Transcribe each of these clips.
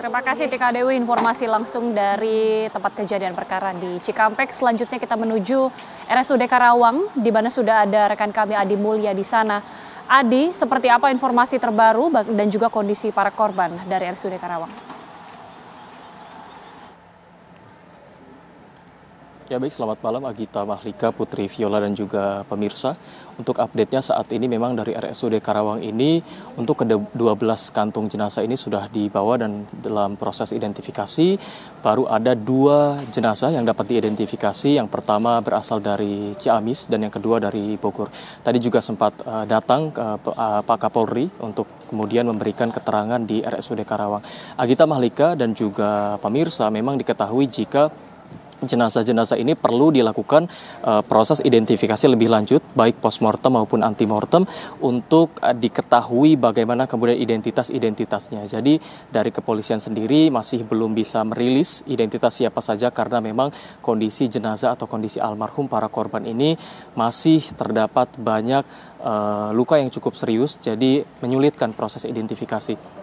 Terima kasih Tika Dewi informasi langsung dari tempat kejadian perkara di Cikampek. Selanjutnya kita menuju RSUD Karawang di mana sudah ada rekan kami Adi Mulya di sana. Adi, seperti apa informasi terbaru dan juga kondisi para korban dari RSUD Karawang? Ya baik, selamat malam Agita Mahlika, Putri Viola dan juga pemirsa. Untuk update-nya saat ini memang dari RSUD Karawang ini untuk ke-12 kantung jenazah ini sudah dibawa dan dalam proses identifikasi baru ada dua jenazah yang dapat diidentifikasi. Yang pertama berasal dari Ciamis dan yang kedua dari Bogor. Tadi juga sempat uh, datang uh, uh, Pak Kapolri untuk kemudian memberikan keterangan di RSUD Karawang. Agita Mahlika dan juga pemirsa memang diketahui jika jenazah-jenazah ini perlu dilakukan uh, proses identifikasi lebih lanjut baik postmortem maupun antimortem untuk uh, diketahui bagaimana kemudian identitas-identitasnya. Jadi dari kepolisian sendiri masih belum bisa merilis identitas siapa saja karena memang kondisi jenazah atau kondisi almarhum para korban ini masih terdapat banyak uh, luka yang cukup serius jadi menyulitkan proses identifikasi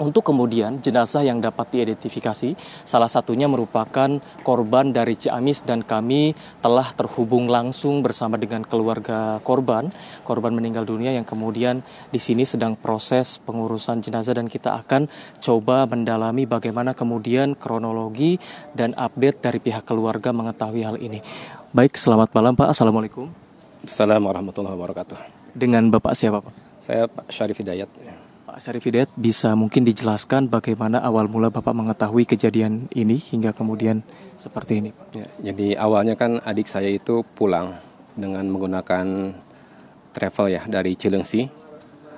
untuk kemudian jenazah yang dapat diidentifikasi salah satunya merupakan korban dari Ciamis dan kami telah terhubung langsung bersama dengan keluarga korban korban meninggal dunia yang kemudian di sini sedang proses pengurusan jenazah dan kita akan coba mendalami bagaimana kemudian kronologi dan update dari pihak keluarga mengetahui hal ini. Baik, selamat malam Pak. Assalamualaikum. Assalamualaikum warahmatullahi wabarakatuh. Dengan Bapak siapa Pak? Saya Pak Syarif Hidayat. Pak Hidayat, bisa mungkin dijelaskan bagaimana awal mula Bapak mengetahui kejadian ini hingga kemudian seperti ini Pak? Ya, jadi awalnya kan adik saya itu pulang dengan menggunakan travel ya dari Cilengsi.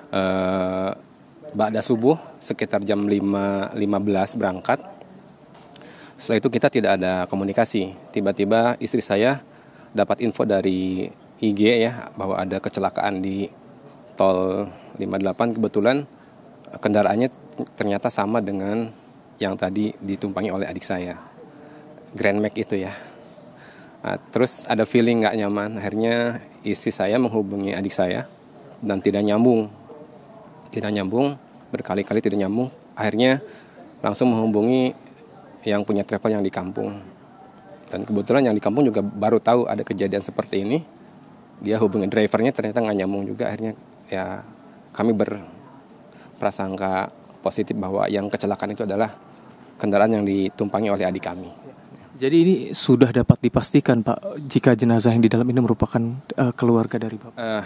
Eh, Ba'da subuh sekitar jam lima belas berangkat. Setelah itu kita tidak ada komunikasi. Tiba-tiba istri saya dapat info dari IG ya bahwa ada kecelakaan di tol 58 kebetulan kendaraannya ternyata sama dengan yang tadi ditumpangi oleh adik saya Grand Max itu ya Nah, terus ada feeling nggak nyaman, akhirnya istri saya menghubungi adik saya dan tidak nyambung, tidak nyambung berkali-kali tidak nyambung, akhirnya langsung menghubungi yang punya travel yang di kampung. Dan kebetulan yang di kampung juga baru tahu ada kejadian seperti ini, dia hubungi drivernya ternyata nggak nyambung juga, akhirnya ya kami ber prasangka positif bahwa yang kecelakaan itu adalah kendaraan yang ditumpangi oleh adik kami. Jadi ini sudah dapat dipastikan Pak jika jenazah yang di dalam ini merupakan uh, keluarga dari Bapak. Uh,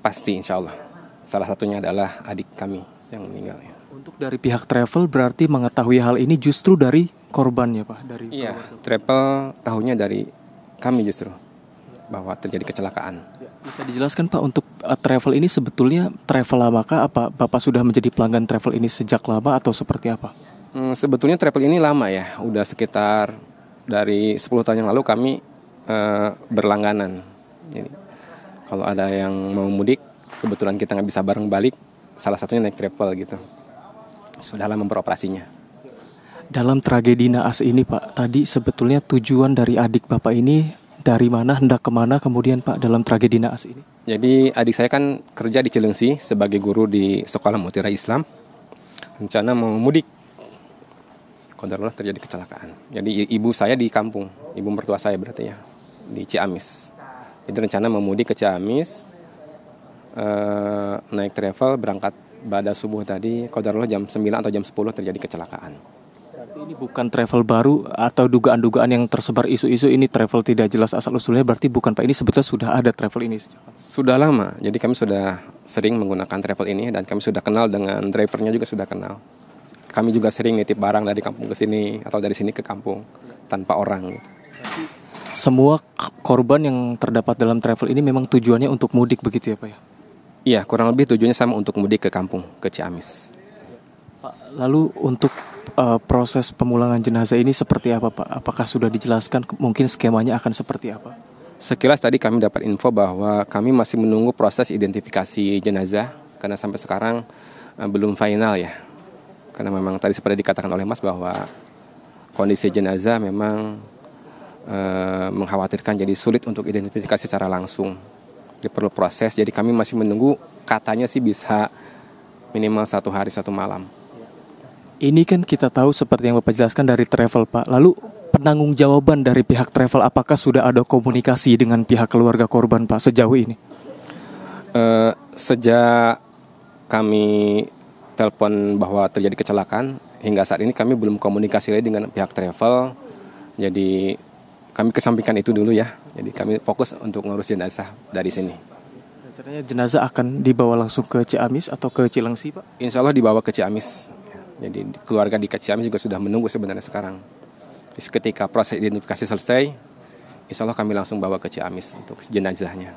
pasti insya Allah. Salah satunya adalah adik kami yang meninggal. Ya. Untuk dari pihak travel berarti mengetahui hal ini justru dari korbannya Pak dari. Iya travel tahunya dari kami justru bahwa terjadi kecelakaan. Bisa dijelaskan Pak untuk eh, travel ini sebetulnya travel kah? apa Bapak sudah menjadi pelanggan travel ini sejak lama atau seperti apa? Hmm, sebetulnya travel ini lama ya, udah sekitar dari 10 tahun yang lalu kami uh, berlangganan. Jadi kalau ada yang mau mudik, kebetulan kita nggak bisa bareng balik, salah satunya naik travel gitu. Sudah lama beroperasinya dalam tragedi naas ini Pak, tadi sebetulnya tujuan dari adik Bapak ini dari mana hendak kemana kemudian Pak dalam tragedi naas ini? Jadi adik saya kan kerja di Cilengsi sebagai guru di Sekolah Mutiara Islam. Rencana mau mudik. Kodarullah terjadi kecelakaan. Jadi ibu saya di kampung, ibu mertua saya berarti ya, di Ciamis. Jadi rencana mau mudik ke Ciamis, eh, naik travel berangkat pada subuh tadi, kodarullah jam 9 atau jam 10 terjadi kecelakaan bukan travel baru atau dugaan-dugaan yang tersebar isu-isu ini travel tidak jelas asal usulnya berarti bukan Pak ini sebetulnya sudah ada travel ini sudah lama jadi kami sudah sering menggunakan travel ini dan kami sudah kenal dengan drivernya juga sudah kenal kami juga sering nitip barang dari kampung ke sini atau dari sini ke kampung tanpa orang gitu. semua korban yang terdapat dalam travel ini memang tujuannya untuk mudik begitu ya Pak ya Iya kurang lebih tujuannya sama untuk mudik ke kampung ke Ciamis Pak, lalu untuk uh, proses pemulangan jenazah ini seperti apa Pak? Apakah sudah dijelaskan mungkin skemanya akan seperti apa? Sekilas tadi kami dapat info bahwa kami masih menunggu proses identifikasi jenazah karena sampai sekarang uh, belum final ya. Karena memang tadi seperti dikatakan oleh Mas bahwa kondisi jenazah memang uh, mengkhawatirkan jadi sulit untuk identifikasi secara langsung. Jadi perlu proses. Jadi kami masih menunggu katanya sih bisa minimal satu hari satu malam. Ini kan kita tahu seperti yang Bapak jelaskan dari travel, Pak. Lalu penanggung jawaban dari pihak travel apakah sudah ada komunikasi dengan pihak keluarga korban, Pak, sejauh ini? Uh, sejak kami telepon bahwa terjadi kecelakaan, hingga saat ini kami belum komunikasi lagi dengan pihak travel. Jadi kami kesampingkan itu dulu ya. Jadi kami fokus untuk ngurus jenazah dari sini. Rencananya jenazah akan dibawa langsung ke Ciamis atau ke Cilengsi, Pak? Insya Allah dibawa ke Ciamis. Jadi keluarga di Ciamis juga sudah menunggu sebenarnya sekarang. Ketika proses identifikasi selesai, insya Allah kami langsung bawa ke Ciamis untuk jenazahnya.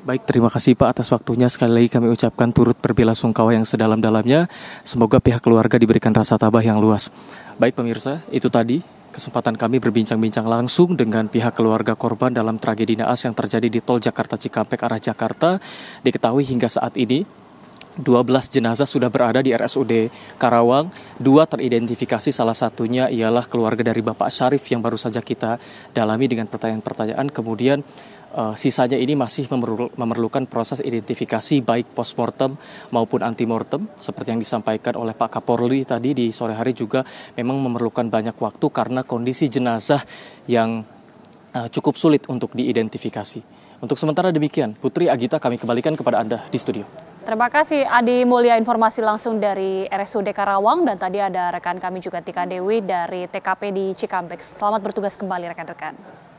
Baik, terima kasih Pak atas waktunya. Sekali lagi kami ucapkan turut berbela sungkawa yang sedalam-dalamnya. Semoga pihak keluarga diberikan rasa tabah yang luas. Baik pemirsa, itu tadi kesempatan kami berbincang-bincang langsung dengan pihak keluarga korban dalam tragedi naas yang terjadi di tol Jakarta Cikampek arah Jakarta. Diketahui hingga saat ini 12 jenazah sudah berada di RSUD Karawang, dua teridentifikasi salah satunya ialah keluarga dari Bapak Syarif yang baru saja kita dalami dengan pertanyaan-pertanyaan kemudian uh, sisanya ini masih memerlukan proses identifikasi baik postmortem maupun antimortem seperti yang disampaikan oleh Pak Kapolri tadi di sore hari juga memang memerlukan banyak waktu karena kondisi jenazah yang uh, cukup sulit untuk diidentifikasi. Untuk sementara demikian, Putri Agita kami kembalikan kepada Anda di studio. Terima kasih Adi Mulia informasi langsung dari RSUD Karawang dan tadi ada rekan kami juga Tika Dewi dari TKP di Cikampek. Selamat bertugas kembali rekan-rekan.